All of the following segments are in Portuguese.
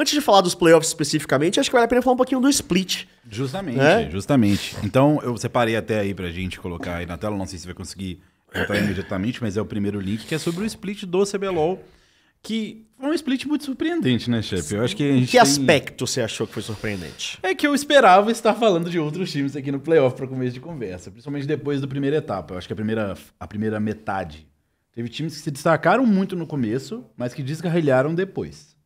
Antes de falar dos playoffs especificamente, acho que vale a pena falar um pouquinho do split. Justamente, né? justamente. Então, eu separei até aí pra gente colocar aí na tela, não sei se vai conseguir botar imediatamente, mas é o primeiro link, que é sobre o split do CBLOL, que foi um split muito surpreendente, né, Chefe? Eu acho que a gente. Que tem... aspecto você achou que foi surpreendente? É que eu esperava estar falando de outros times aqui no playoff para começo de conversa, principalmente depois da primeira etapa. Eu acho que a primeira, a primeira metade. Teve times que se destacaram muito no começo, mas que desgarrilharam depois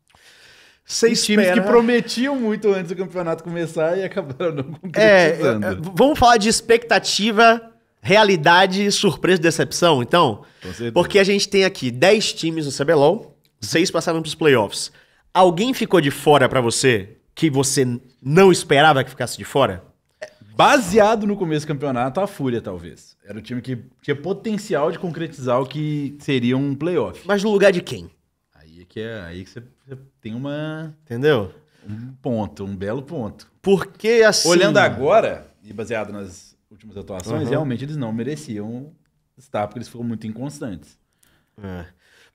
seis times que prometiam muito antes do campeonato começar e acabaram não é, é, concretizando. É, vamos falar de expectativa, realidade, surpresa decepção, então? Porque a gente tem aqui 10 times no CBLOL, seis passaram para os playoffs. Alguém ficou de fora para você que você não esperava que ficasse de fora? É, baseado no começo do campeonato, a Fúria, talvez. Era o time que tinha potencial de concretizar o que seria um playoff. Mas no lugar de quem? que é aí que você, tem uma. Entendeu? Um ponto, um belo ponto. Porque assim. Olhando agora, e baseado nas últimas atuações, uhum. realmente eles não mereciam estar, porque eles foram muito inconstantes. É.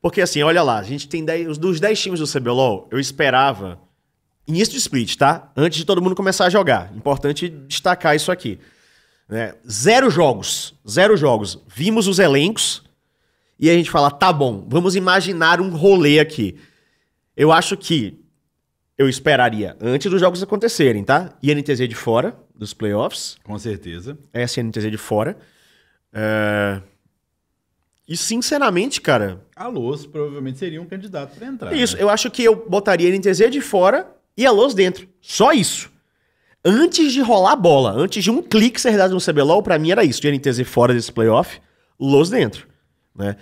Porque assim, olha lá, a gente tem 10. Dos 10 times do CBLOL, eu esperava. Início de split, tá? Antes de todo mundo começar a jogar. Importante destacar isso aqui. Né? Zero jogos. Zero jogos. Vimos os elencos, e a gente fala, tá bom, vamos imaginar um rolê aqui. Eu acho que eu esperaria antes dos jogos acontecerem, tá? INTZ de fora dos playoffs. Com certeza. INTZ de fora. É... E sinceramente, cara. A Luz provavelmente seria um candidato para entrar. Isso, né? eu acho que eu botaria NTZ de fora e a Luz dentro. Só isso. Antes de rolar a bola, antes de um clique ser dado no CBLOL, para mim era isso. De NTZ fora desse playoff, Luz dentro né?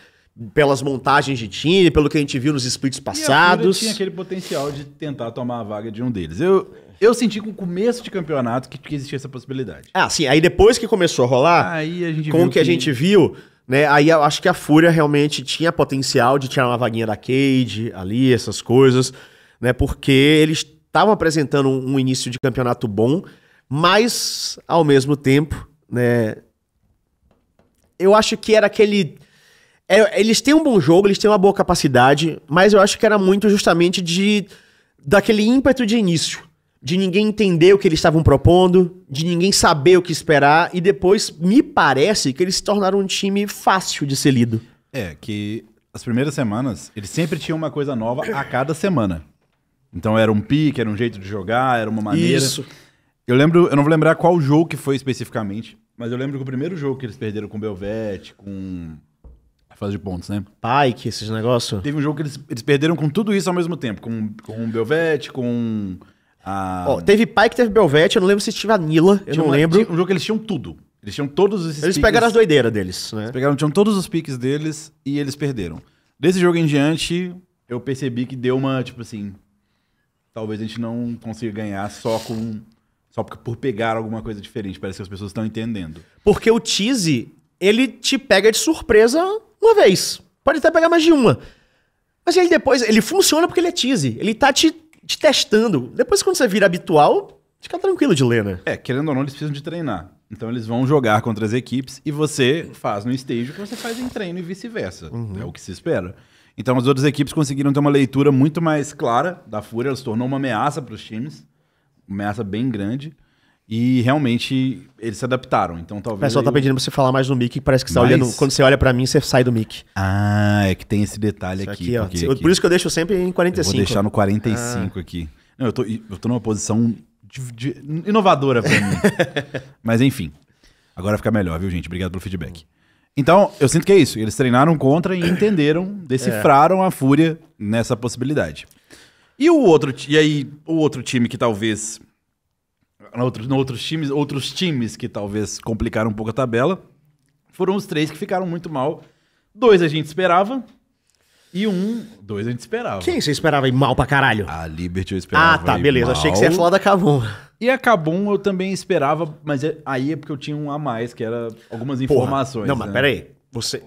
Pelas montagens de time, pelo que a gente viu nos splits passados. E tinha aquele potencial de tentar tomar a vaga de um deles. Eu, eu senti com o começo de campeonato que, que existia essa possibilidade. Ah, sim. Aí depois que começou a rolar, aí a gente com o que, que, a gente viu, né? Aí eu acho que a Fúria realmente tinha potencial de tirar uma vaguinha da Cade ali, essas coisas, né? Porque eles estavam apresentando um, um início de campeonato bom, mas ao mesmo tempo, né? Eu acho que era aquele é, eles têm um bom jogo, eles têm uma boa capacidade, mas eu acho que era muito justamente de daquele ímpeto de início, de ninguém entender o que eles estavam propondo, de ninguém saber o que esperar e depois me parece que eles se tornaram um time fácil de ser lido. É que as primeiras semanas eles sempre tinham uma coisa nova a cada semana. Então era um pique, era um jeito de jogar, era uma maneira. Isso. Eu lembro, eu não vou lembrar qual jogo que foi especificamente, mas eu lembro que o primeiro jogo que eles perderam com o Belvete, com é fase de pontos, né? Pike, esses negócios. Teve um jogo que eles, eles perderam com tudo isso ao mesmo tempo. Com, com o Belvete, com a... teve Pike, teve Belvete, eu não lembro se tinha Nila, eu tinha não lembro. um jogo que eles tinham tudo. Eles tinham todos esses Eles piques, pegaram as doideiras deles, né? Eles pegaram, tinham todos os piques deles e eles perderam. Desse jogo em diante, eu percebi que deu uma, tipo assim... Talvez a gente não consiga ganhar só com... Só por pegar alguma coisa diferente. Parece que as pessoas estão entendendo. Porque o Tease ele te pega de surpresa uma vez. Pode até pegar mais de uma. Mas ele depois, ele funciona porque ele é tease. Ele tá te, te testando. Depois, quando você vira habitual, fica tranquilo de ler, né? É, querendo ou não, eles precisam de treinar. Então eles vão jogar contra as equipes e você faz no stage o que você faz em treino e vice-versa. Uhum. É o que se espera. Então as outras equipes conseguiram ter uma leitura muito mais clara da Fúria, ela se tornou uma ameaça para os times, uma ameaça bem grande. E realmente eles se adaptaram. Então talvez. O pessoal tá pedindo pra você falar mais no mic, parece que você tá Mas... Quando você olha para mim, você sai do mic. Ah, é que tem esse detalhe Isso aqui. aqui, ó, aqui. Por isso que eu deixo sempre em 45. Eu vou deixar no 45 ah. aqui. Não, eu tô, eu tô numa posição de, de, inovadora pra mim. Mas enfim. Agora fica melhor, viu, gente? Obrigado pelo feedback. Então, eu sinto que é isso. Eles treinaram contra e entenderam, decifraram é. a fúria nessa possibilidade. E o outro, e aí, o outro time que talvez outros, outros times, outros times que talvez complicaram um pouco a tabela, foram os três que ficaram muito mal. Dois a gente esperava, e um, dois a gente esperava. Quem você esperava ir mal pra caralho? A Liberty eu esperava. Ah, tá, beleza. Mal. Achei que você ia falar da Cabum. E a Cabum eu também esperava, mas é, aí é porque eu tinha um a mais, que era algumas Porra. informações. Não, né? mas peraí. Você,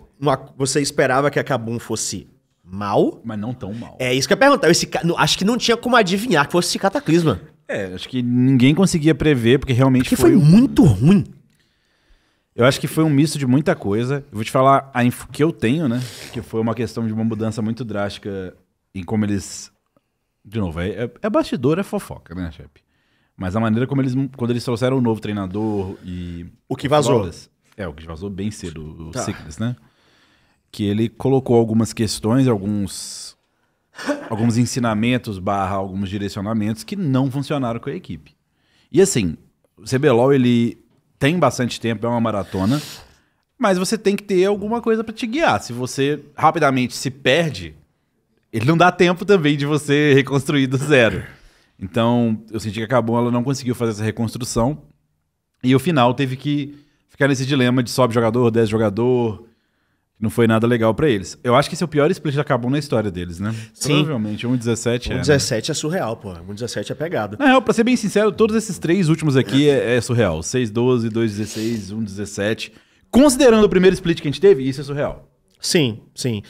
você esperava que a Cabum fosse mal? Mas não tão mal. É isso que eu ia perguntar. Esse, acho que não tinha como adivinhar que fosse esse cataclisma. É, acho que ninguém conseguia prever, porque realmente porque foi, foi muito ruim. Eu acho que foi um misto de muita coisa. Eu vou te falar a info que eu tenho, né? Que foi uma questão de uma mudança muito drástica em como eles. De novo, é, é, é bastidor, é fofoca, né, chefe? Mas a maneira como eles. Quando eles trouxeram o novo treinador e. O que vazou. é, o que vazou bem cedo, o tá. Sickness, né? Que ele colocou algumas questões, alguns alguns ensinamentos barra alguns direcionamentos que não funcionaram com a equipe. E assim, o CBLOL ele tem bastante tempo, é uma maratona, mas você tem que ter alguma coisa para te guiar. Se você rapidamente se perde, ele não dá tempo também de você reconstruir do zero. Então, eu senti que acabou, ela não conseguiu fazer essa reconstrução. E o final teve que ficar nesse dilema de sobe jogador, desce jogador, não foi nada legal para eles. Eu acho que esse é o pior split da Kabum na história deles, né? Sim. Provavelmente, 1.17 é. 1.17 né? é surreal, pô. 1.17 é pegado. Na real, pra ser bem sincero, todos esses três últimos aqui é, é surreal. 6.12, 2.16, 1.17. Considerando o primeiro split que a gente teve, isso é surreal. Sim, sim.